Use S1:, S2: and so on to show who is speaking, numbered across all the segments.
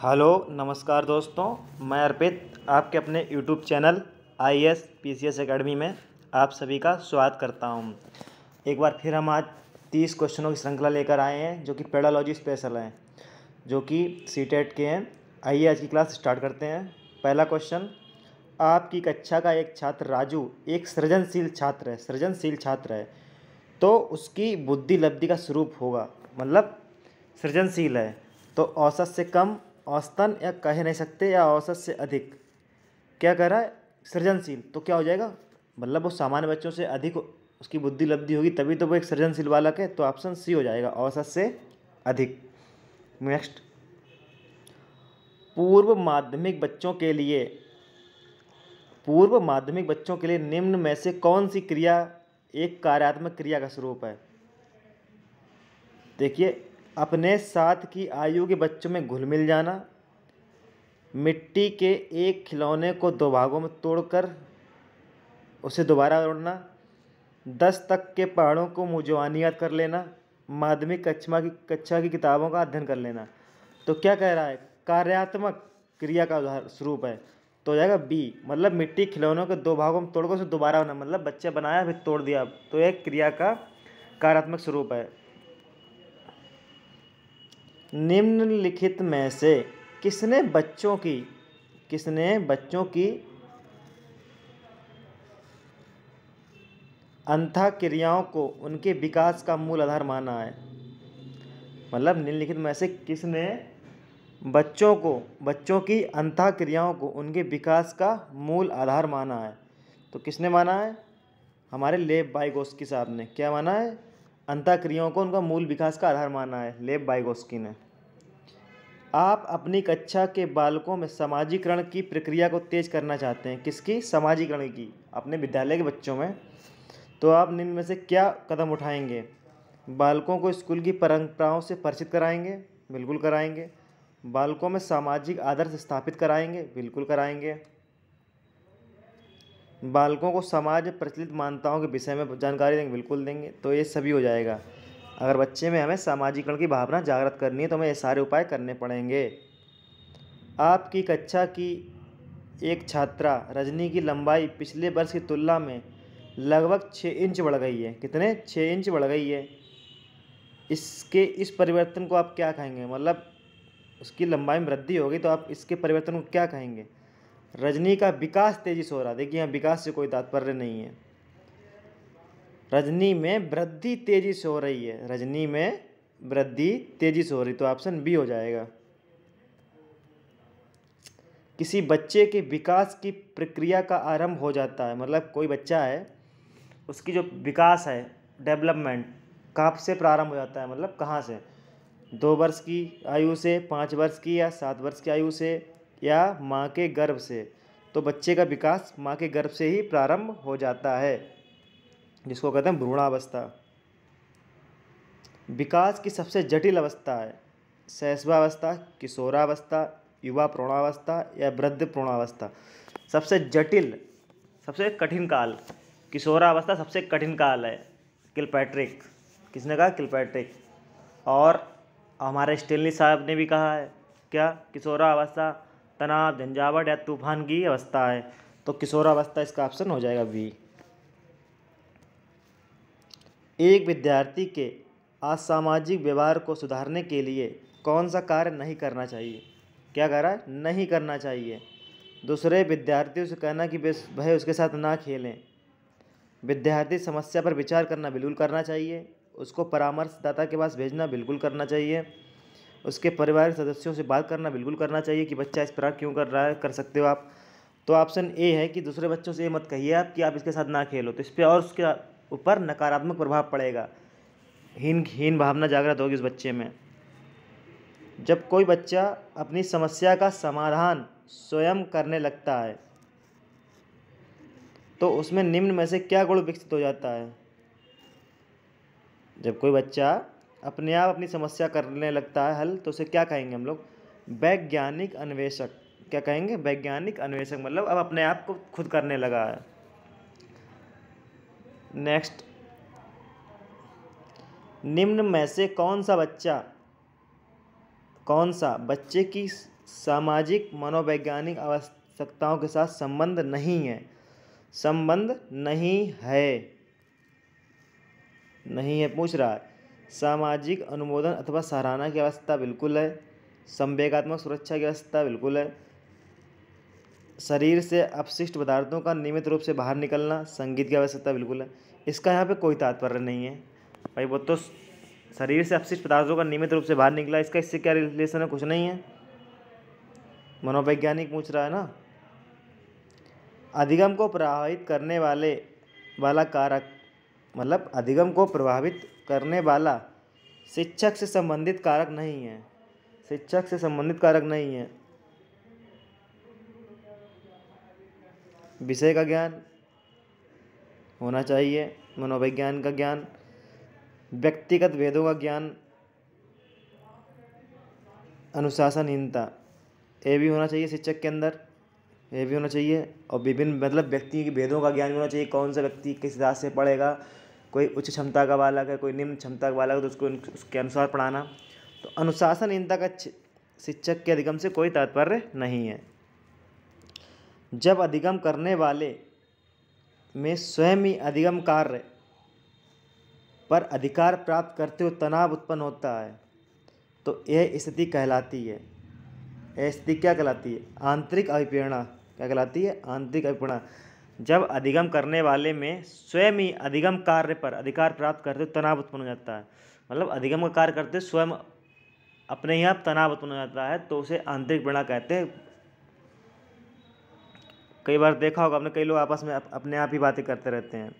S1: hello नमस्कार दोस्तों मैं अर्पित आपके अपने YouTube channel I S P C S academy में आप सभी का स्वागत करता हूं एक बार फिर हम आज तीस क्वेश्चनों की श्रृंखला लेकर आए हैं जो कि पेडालॉजी स्पेशल हैं जो कि सी टेट e के हैं आइए आज की क्लास स्टार्ट करते हैं पहला क्वेश्चन आपकी कक्षा का एक छात्र राजू एक सृजनशील छात्र है सृजनशील छात्र है तो उसकी बुद्धि लब्धि का स्वरूप होगा मतलब सृजनशील है तो औसत से कम औसतन या कह नहीं सकते या औसत से अधिक क्या कह रहा है सृजनशील तो क्या हो जाएगा मतलब वो सामान्य बच्चों से अधिक उसकी बुद्धि लब्धि होगी तभी तो वो एक सृजनशील बालक है तो ऑप्शन सी हो जाएगा औसत से अधिक नेक्स्ट पूर्व माध्यमिक बच्चों के लिए पूर्व माध्यमिक बच्चों के लिए निम्न में से कौन सी क्रिया एक कार्यात्मक क्रिया का स्वरूप है देखिए अपने साथ की आयु के बच्चों में घुल मिल जाना मिट्टी के एक खिलौने को दो भागों में तोड़कर उसे दोबारा तोड़ना दस तक के पहाड़ों को मुझवानी याद कर लेना माध्यमिक कक्षमा की कक्षा की किताबों का अध्ययन कर लेना तो क्या कह रहा है कार्यात्मक क्रिया का उदाहरण स्वरूप है तो हो जाएगा बी मतलब मिट्टी खिलौनों के दो भागों में तोड़कर उसे दोबारा होना मतलब बच्चे बनाया फिर तोड़ दिया तो एक क्रिया का कार्यात्मक स्वरूप है निम्नलिखित में से किसने बच्चों की किसने बच्चों की अंथा क्रियाओं को उनके विकास का मूल आधार माना है मतलब निम्नलिखित में से किसने बच्चों को बच्चों की अंथा क्रियाओं को उनके विकास का मूल आधार माना है तो किसने माना है हमारे लेब बाइगोस्की साहब ने क्या माना है अंतः क्रियाओं को उनका मूल विकास का आधार माना है लेब बाइगोस्की ने आप अपनी कक्षा के बालकों में समाजीकरण की प्रक्रिया को तेज करना चाहते हैं किसकी समाजीकरण की अपने विद्यालय के बच्चों में तो आप निम्न में से क्या कदम उठाएंगे बालकों को स्कूल की परंपराओं से परिचित कराएंगे बिल्कुल कराएंगे बालकों में सामाजिक आदर्श स्थापित कराएंगे बिल्कुल कराएंगे बालकों को समाज प्रचलित मान्यताओं के विषय में जानकारी देंगे बिल्कुल देंगे तो ये सभी हो जाएगा अगर बच्चे में हमें सामाजिकरण की भावना जागृत करनी है तो हमें ये सारे उपाय करने पड़ेंगे आपकी कक्षा की एक छात्रा रजनी की लंबाई पिछले वर्ष की तुलना में लगभग छः इंच बढ़ गई है कितने छः इंच बढ़ गई है इसके इस परिवर्तन को आप क्या कहेंगे मतलब उसकी लंबाई में वृद्धि होगी तो आप इसके परिवर्तन को क्या कहेंगे रजनी का विकास तेज़ी से हो रहा है देखिए यहाँ विकास से कोई तात्पर्य नहीं है रजनी में वृद्धि तेजी से हो रही है रजनी में वृद्धि तेजी से हो रही तो ऑप्शन बी हो जाएगा किसी बच्चे के विकास की प्रक्रिया का आरंभ हो जाता है मतलब कोई बच्चा है उसकी जो विकास है डेवलपमेंट कहाँ से प्रारंभ हो जाता है मतलब कहाँ से दो वर्ष की आयु से पाँच वर्ष की या सात वर्ष की आयु से या माँ के गर्भ से तो बच्चे का विकास माँ के गर्भ से ही प्रारंभ हो जाता है जिसको कहते हैं भ्रूणावस्था विकास की सबसे जटिल अवस्था है सहस्वावस्था किशोरावस्था युवा प्रौणावस्था या वृद्ध प्रौणावस्था सबसे जटिल सबसे कठिन काल किशोरावस्था सबसे कठिन काल है किलपैट्रिक किसने कहा किलपैट्रिक और हमारे स्टेनली साहब ने भी कहा है क्या किशोरावस्था तनाव झंझावट या तूफान की अवस्था है तो किशोरावस्था इसका ऑप्शन हो जाएगा बी एक विद्यार्थी के असामाजिक व्यवहार को सुधारने के लिए कौन सा कार्य नहीं करना चाहिए क्या कह रहा है नहीं करना चाहिए दूसरे विद्यार्थियों से कहना कि भाई उसके साथ ना खेलें विद्यार्थी समस्या पर विचार करना बिल्कुल करना चाहिए उसको परामर्शदाता के पास भेजना बिल्कुल करना चाहिए उसके परिवार के सदस्यों से बात करना बिल्कुल करना चाहिए कि बच्चा इस प्रकार क्यों कर रहा है कर सकते हो आप तो ऑप्शन ए है कि दूसरे बच्चों से ये मत कहिए आप कि आप इसके साथ ना खेलो तो इस पर और उसका ऊपर नकारात्मक प्रभाव पड़ेगा हीन हीन भावना जागृत होगी उस बच्चे में जब कोई बच्चा अपनी समस्या का समाधान स्वयं करने लगता है तो उसमें निम्न में से क्या गुण विकसित हो जाता है जब कोई बच्चा अपने आप अपनी समस्या करने लगता है हल तो उसे क्या कहेंगे हम लोग वैज्ञानिक अन्वेषक क्या कहेंगे वैज्ञानिक अन्वेषक मतलब अब अपने आप को खुद करने लगा है नेक्स्ट निम्न में से कौन सा बच्चा कौन सा बच्चे की सामाजिक मनोवैज्ञानिक आवश्यकताओं के साथ संबंध नहीं है संबंध नहीं है नहीं है पूछ रहा है सामाजिक अनुमोदन अथवा सराहना की अवस्था बिल्कुल है संवेगात्मक सुरक्षा की अवस्था बिल्कुल है शरीर से अपशिष्ट पदार्थों का नियमित रूप से बाहर निकलना संगीत की आवश्यकता बिल्कुल है इसका यहाँ पे कोई तात्पर्य नहीं है भाई वो तो शरीर से अपशिष्ट पदार्थों का नियमित रूप से बाहर निकला इसका इससे क्या रिलेशन है कुछ नहीं है मनोवैज्ञानिक पूछ रहा है ना अधिगम को प्रभावित करने वाले वाला कारक मतलब अधिगम को प्रभावित करने वाला शिक्षक से संबंधित कारक नहीं है शिक्षक से संबंधित कारक नहीं है विषय का ज्ञान होना चाहिए मनोविज्ञान का ज्ञान व्यक्तिगत भेदों का ज्ञान अनुशासनहीनता ये भी होना चाहिए शिक्षक के अंदर ये भी होना चाहिए और विभिन्न मतलब व्यक्ति के भेदों का ज्ञान होना चाहिए कौन सा व्यक्ति किस हिसाब से पढ़ेगा कोई उच्च क्षमता का बालक है कोई निम्न क्षमता का बालक है तो उसको उसके अनुसार पढ़ाना तो अनुशासनहीनता का शिक्षक के अधिगम से कोई तात्पर्य नहीं है जब अधिगम करने वाले में स्वयं ही अधिगम कार्य पर अधिकार प्राप्त करते हुए तनाव उत्पन्न होता है तो यह स्थिति कहलाती है यह स्थिति क्या कहलाती है आंतरिक अभिप्रेरणा क्या कहलाती है आंतरिक अभिप्रेरणा जब अधिगम करने वाले में स्वयं ही अधिगम कार्य पर अधिकार प्राप्त करते हुए तनाव उत्पन्न हो जाता है मतलब अधिगम का कार्य करते स्वयं अपने ही आप तनाव उत्पन्न हो जाता है तो उसे आंतरिक प्रेरणा कहते हैं कई बार देखा होगा आपने कई लोग आपस में अप, अपने आप ही बातें करते रहते हैं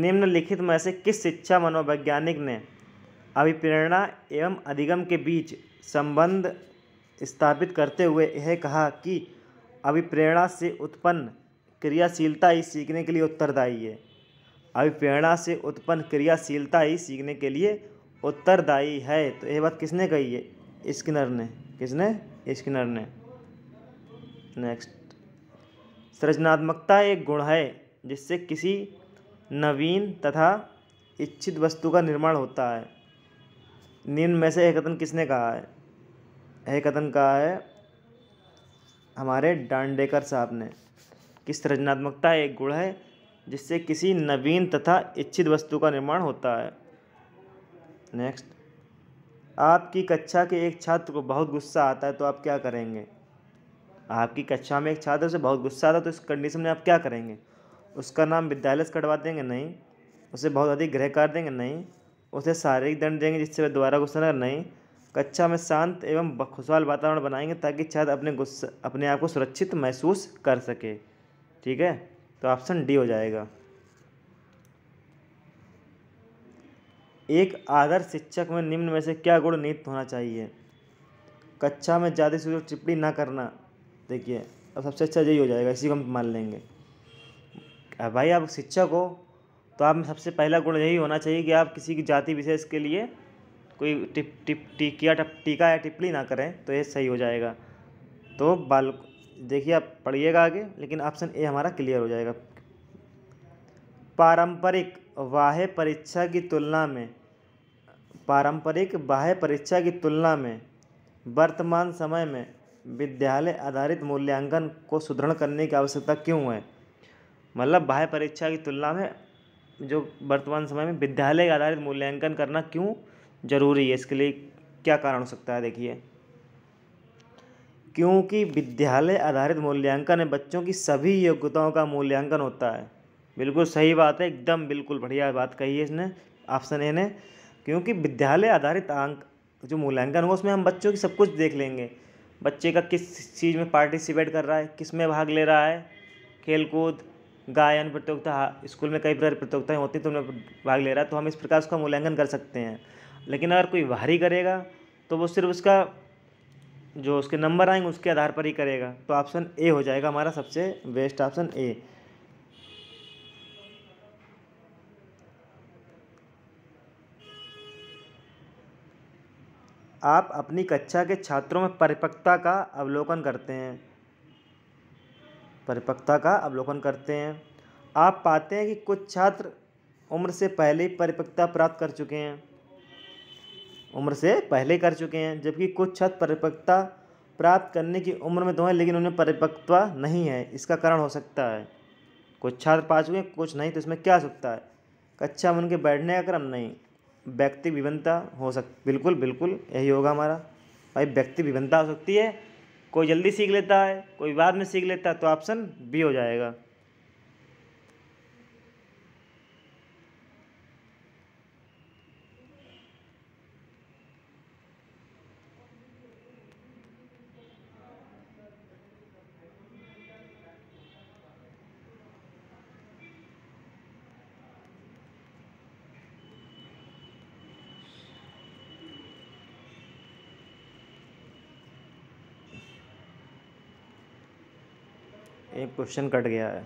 S1: निम्नलिखित में से किस शिक्षा मनोवैज्ञानिक ने अभिप्रेरणा एवं अधिगम के बीच संबंध स्थापित करते हुए यह कहा कि अभिप्रेरणा से उत्पन्न क्रियाशीलता ही सीखने के लिए उत्तरदायी है अभिप्रेरणा से उत्पन्न क्रियाशीलता ही सीखने के लिए उत्तरदायी है तो यह बात किसने कही है स्किनर ने किसने स्किनर ने नेक्स्ट सृजनात्मकता एक गुण है जिससे किसी नवीन तथा इच्छित वस्तु का निर्माण होता है निम्न में से कथन किसने कहा है एकतन कहा है हमारे डांडेकर साहब ने कि सृजनात्मकता एक गुण है जिससे किसी नवीन तथा इच्छित वस्तु का निर्माण होता है नेक्स्ट आपकी कक्षा के एक छात्र को बहुत गुस्सा आता है तो आप क्या करेंगे आपकी कक्षा में एक छात्र से बहुत गुस्सा आता तो इस कंडीशन में आप क्या करेंगे उसका नाम विद्यालय से कटवा देंगे नहीं उसे बहुत अधिक ग्रह कर देंगे नहीं उसे शारीरिक दंड देंगे जिससे वह दोबारा गुस्सा ना नहीं कक्षा में शांत एवं खुशहाल वातावरण बनाएंगे ताकि छात्र अपने गुस्सा अपने आप को सुरक्षित महसूस कर सके ठीक है तो ऑप्शन डी हो जाएगा एक आदर्श शिक्षक में निम्न में से क्या गुण नीत होना चाहिए कक्षा में ज़्यादा से टिप्पणी ना करना देखिए अब सबसे अच्छा यही हो जाएगा इसी को हम मान लेंगे अब भाई आप शिक्षक हो तो आप सबसे पहला गुण यही होना चाहिए कि आप किसी की जाति विशेष के लिए कोई टिप टिप टीकिया टीका या टिप्पणी ना करें तो ये सही हो जाएगा तो बाल देखिए आप पढ़िएगा आगे लेकिन ऑप्शन ए हमारा क्लियर हो जाएगा पारंपरिक वाह्य परीक्षा की तुलना में पारंपरिक बाह्य परीक्षा की तुलना में वर्तमान समय में विद्यालय आधारित मूल्यांकन को सुदृढ़ करने की आवश्यकता क्यों है मतलब बाह्य परीक्षा की तुलना में जो वर्तमान समय में विद्यालय आधारित मूल्यांकन करना क्यों जरूरी है इसके लिए क्या कारण हो सकता है देखिए क्योंकि विद्यालय आधारित मूल्यांकन में बच्चों की सभी योग्यताओं का मूल्यांकन होता है बिल्कुल सही बात है एकदम बिल्कुल बढ़िया बात कही है इसने ऑप्शन ए ने क्योंकि विद्यालय आधारित अंक जो मूल्यांकन होगा उसमें हम बच्चों की सब कुछ देख लेंगे बच्चे का किस चीज़ में पार्टिसिपेट कर रहा है किस में भाग ले रहा है खेल कूद गायन प्रतियोगिता हाँ, स्कूल में कई प्रकार प्रतियोगिताएँ होती हैं तो उनमें भाग ले रहा है तो हम इस प्रकार उसका मूल्यांकन कर सकते हैं लेकिन अगर कोई बाहरी करेगा तो वो सिर्फ उसका जो उसके नंबर आएंगे उसके आधार पर ही करेगा तो ऑप्शन ए हो जाएगा हमारा सबसे बेस्ट ऑप्शन ए आप अपनी कक्षा के छात्रों में परिपक्वता का अवलोकन करते हैं परिपक्वता का अवलोकन करते हैं आप पाते हैं कि कुछ छात्र उम्र से पहले ही परिपक्वता प्राप्त कर चुके हैं उम्र से पहले कर चुके हैं जबकि कुछ छात्र परिपक्वता प्राप्त करने की उम्र में तो हैं लेकिन उन्हें परिपक्वता नहीं है इसका कारण हो सकता है कुछ छात्र पा चुके हैं कुछ नहीं तो इसमें क्या सकता है कक्षा में उनके बैठने का क्रम नहीं व्यक्ति विभिन्नता हो सक बिल्कुल बिल्कुल यही होगा हमारा भाई व्यक्ति विभिन्नता हो सकती है कोई जल्दी सीख लेता है कोई बाद में सीख लेता है तो ऑप्शन बी हो जाएगा एक क्वेश्चन कट गया है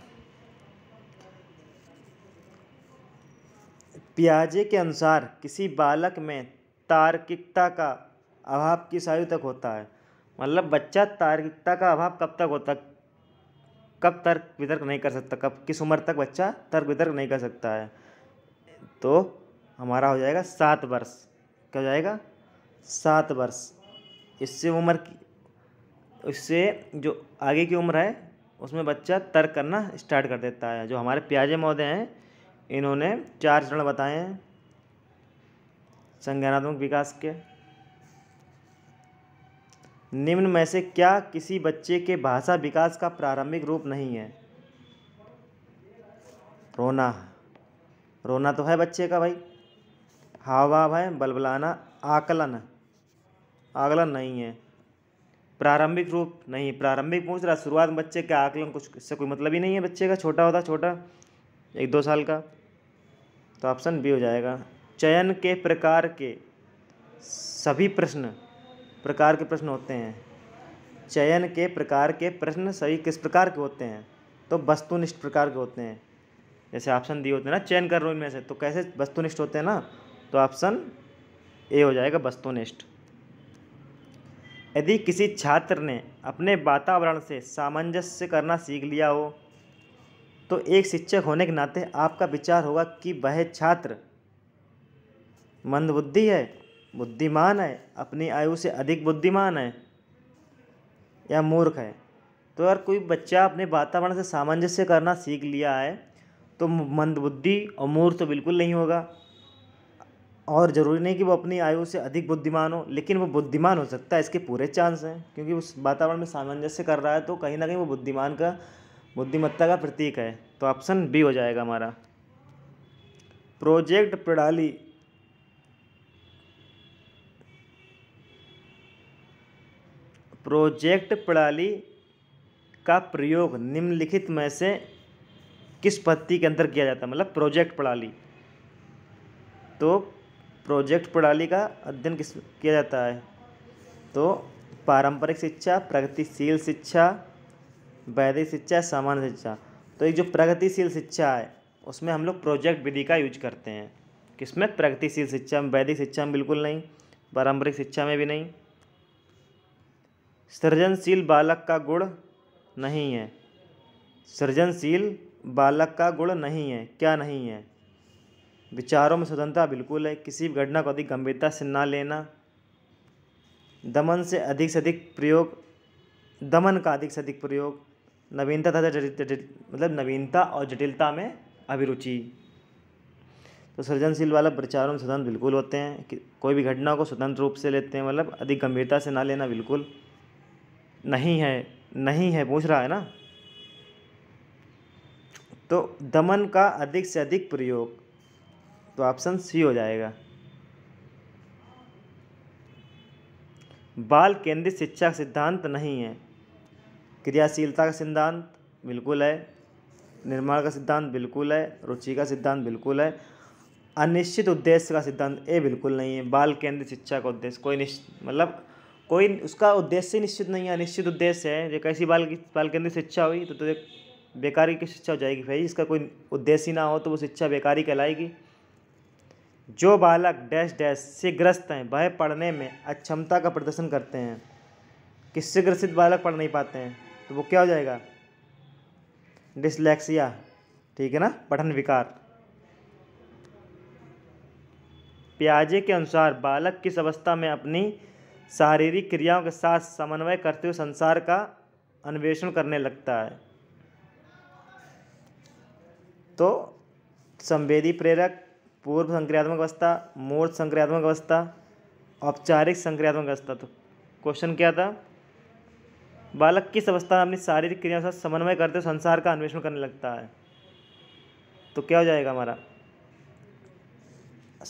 S1: पियाजे के अनुसार किसी बालक में तार्किकता का अभाव किस आयु तक होता है मतलब बच्चा तार्किकता का अभाव कब तक होता कब तर्क वितर्क नहीं कर सकता कब किस उम्र तक बच्चा तर्क वितर्क नहीं कर सकता है तो हमारा हो जाएगा सात वर्ष क्या हो जाएगा सात वर्ष इससे उम्र की इससे जो आगे की उम्र है उसमें बच्चा तर्क करना स्टार्ट कर देता है जो हमारे प्याजे महोदय हैं इन्होंने चार चरण बताए हैं संज्ञानात्मक विकास के निम्न में से क्या किसी बच्चे के भाषा विकास का प्रारंभिक रूप नहीं है रोना रोना तो है बच्चे का भाई हाव भाव है बलबलाना आकलन आकलन नहीं है प्रारंभिक रूप नहीं प्रारंभिक पूछ रहा शुरुआत बच्चे का आकलन कुछ इससे कोई मतलब ही नहीं है बच्चे का छोटा होता छोटा एक दो साल का तो ऑप्शन बी हो जाएगा चयन के प्रकार के सभी प्रश्न प्रकार के प्रश्न होते हैं चयन के प्रकार के प्रश्न सभी किस प्रकार के होते हैं तो वस्तुनिष्ठ प्रकार के होते हैं जैसे ऑप्शन डी होते हैं ना चयन कर रहे हो इनमें से तो कैसे वस्तुनिष्ठ होते हैं ना तो ऑप्शन ए हो जाएगा वस्तुनिष्ठ यदि किसी छात्र ने अपने वातावरण से सामंजस्य करना सीख लिया हो तो एक शिक्षक होने के नाते आपका विचार होगा कि वह छात्र मंदबुद्धि है बुद्धिमान है अपनी आयु से अधिक बुद्धिमान है या मूर्ख है तो अगर कोई बच्चा अपने वातावरण से सामंजस्य करना सीख लिया है तो मंदबुद्धि और मूर्ख तो बिल्कुल नहीं होगा और ज़रूरी नहीं कि वो अपनी आयु से अधिक बुद्धिमान हो लेकिन वो बुद्धिमान हो सकता है इसके पूरे चांस हैं क्योंकि उस वातावरण में सामंजस्य कर रहा है तो कहीं ना कहीं वो बुद्धिमान का बुद्धिमत्ता का प्रतीक है तो ऑप्शन बी हो जाएगा हमारा प्रोजेक्ट प्रणाली प्रोजेक्ट प्रणाली का प्रयोग निम्नलिखित में से किस पत्ती के अंदर किया जाता है मतलब प्रोजेक्ट प्रणाली तो प्रोजेक्ट प्रणाली का अध्ययन किस किया जाता है तो पारंपरिक शिक्षा प्रगतिशील शिक्षा वैदिक शिक्षा सामान्य शिक्षा तो एक जो प्रगतिशील शिक्षा है उसमें हम लोग प्रोजेक्ट विधि का यूज करते हैं किसमें प्रगतिशील शिक्षा में वैदिक शिक्षा में बिल्कुल नहीं पारंपरिक शिक्षा में भी नहीं सृजनशील बालक का गुण नहीं है सृजनशील बालक का गुण नहीं है क्या नहीं है विचारों में स्वतंत्रता बिल्कुल है किसी भी घटना को अधिक गंभीरता से ना लेना दमन से अधिक से अधिक प्रयोग दमन का अधिक से अधिक प्रयोग नवीनता तथा मतलब नवीनता और जटिलता में अभिरुचि तो सृजनशील वाला प्रचारों में स्वतंत्र बिल्कुल होते हैं कि कोई भी घटना को स्वतंत्र रूप से लेते हैं मतलब अधिक गंभीरता से ना लेना बिल्कुल नहीं है नहीं है पूछ रहा है ना तो दमन का अधिक से अधिक प्रयोग तो ऑप्शन सी हो जाएगा बाल केंद्रित शिक्षा का सिद्धांत नहीं है क्रियाशीलता का सिद्धांत बिल्कुल है निर्माण का सिद्धांत बिल्कुल है रुचि का सिद्धांत बिल्कुल है अनिश्चित उद्देश्य का सिद्धांत ए बिल्कुल नहीं है बाल केंद्रित शिक्षा का उद्देश्य कोई निश्चित मतलब कोई उसका उद्देश्य निश्चित नहीं है अनिश्चित उद्देश्य है जो कैसी बाल की बाल केंद्रित शिक्षा हुई तो तो बेकारी की शिक्षा हो जाएगी भाई इसका कोई उद्देश्य ना हो तो वो शिक्षा बेकारी कहलाएगी जो बालक डैश डैश से ग्रस्त हैं वह पढ़ने में अक्षमता का प्रदर्शन करते हैं किससे ग्रसित बालक पढ़ नहीं पाते हैं तो वो क्या हो जाएगा डिसलेक्सिया ठीक है ना पठन विकार प्याजे के अनुसार बालक किस अवस्था में अपनी शारीरिक क्रियाओं के साथ समन्वय करते हुए संसार का अन्वेषण करने लगता है तो संवेदी प्रेरक पूर्व संक्रियात्मक अवस्था मूर्त संक्रियात्मक अवस्था औपचारिक संक्रियात्मक अवस्था तो क्वेश्चन क्या था बालक किस अवस्था में अपनी शारीरिक क्रियाओं के समन्वय करते हुए संसार का अन्वेषण करने लगता है तो क्या हो जाएगा हमारा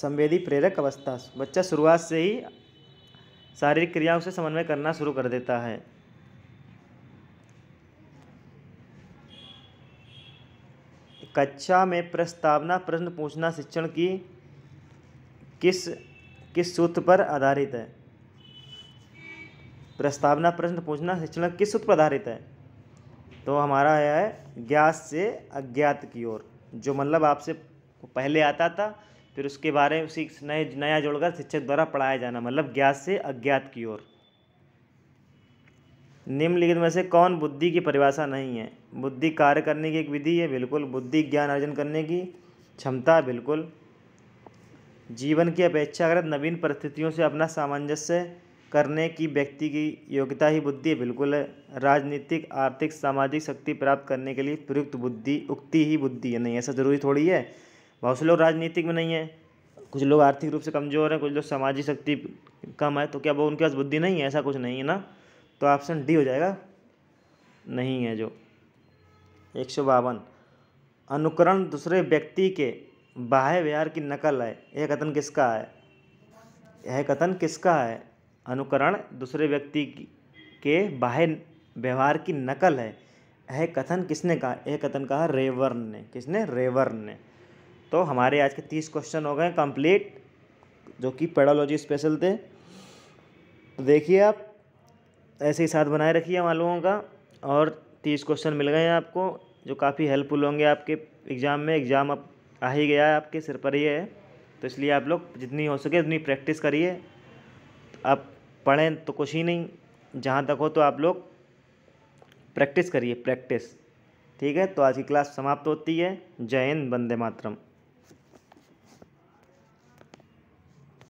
S1: संवेदी प्रेरक अवस्था बच्चा शुरुआत से ही शारीरिक क्रियाओं से समन्वय करना शुरू कर देता है कक्षा में प्रस्तावना प्रश्न पूछना शिक्षण की किस किस सूत्र पर आधारित है प्रस्तावना प्रश्न पूछना शिक्षण किस सूत्र पर आधारित है तो हमारा यह है ज्ञात से अज्ञात की ओर जो मतलब आपसे पहले आता था फिर उसके बारे में उसी नए नया जोड़कर शिक्षक द्वारा पढ़ाया जाना मतलब ज्ञात से अज्ञात की ओर निम्नलिखित में से कौन बुद्धि की परिभाषा नहीं है बुद्धि कार्य करने की एक विधि है बिल्कुल बुद्धि ज्ञान अर्जन करने की क्षमता बिल्कुल जीवन की अपेक्षा अगर नवीन परिस्थितियों से अपना सामंजस्य करने की व्यक्ति की योग्यता ही बुद्धि बिल्कुल है राजनीतिक आर्थिक सामाजिक शक्ति प्राप्त करने के लिए प्रयुक्त बुद्धि उक्ति ही बुद्धि है नहीं ऐसा ज़रूरी थोड़ी है बहुत से लोग राजनीतिक में नहीं है कुछ लोग आर्थिक रूप से कमज़ोर हैं कुछ लोग सामाजिक शक्ति कम है तो क्या वो उनके पास बुद्धि नहीं है ऐसा कुछ नहीं है ना तो ऑप्शन डी हो जाएगा नहीं है जो एक सौ बावन अनुकरण दूसरे व्यक्ति के बाह्य व्यवहार की नकल है यह कथन किसका है यह कथन किसका है अनुकरण दूसरे व्यक्ति के बाह्य व्यवहार की नकल है यह कथन किसने कहा यह कथन कहा रेवर्न ने किसने रेवर्न ने तो हमारे आज के तीस क्वेश्चन हो गए कंप्लीट जो कि पेडोलॉजी स्पेशल थे तो देखिए आप ऐसे ही साथ बनाए रखिए हम लोगों का और तीस क्वेश्चन मिल गए हैं आपको जो काफ़ी हेल्पफुल होंगे आपके एग्ज़ाम में एग्ज़ाम अब आ ही गया है आपके सिर पर ही है तो इसलिए आप लोग जितनी हो सके उतनी प्रैक्टिस करिए आप पढ़ें तो कुछ ही नहीं जहाँ तक हो तो आप लोग प्रैक्टिस करिए प्रैक्टिस ठीक है तो आज की क्लास समाप्त होती है जय हिंद वंदे मातरम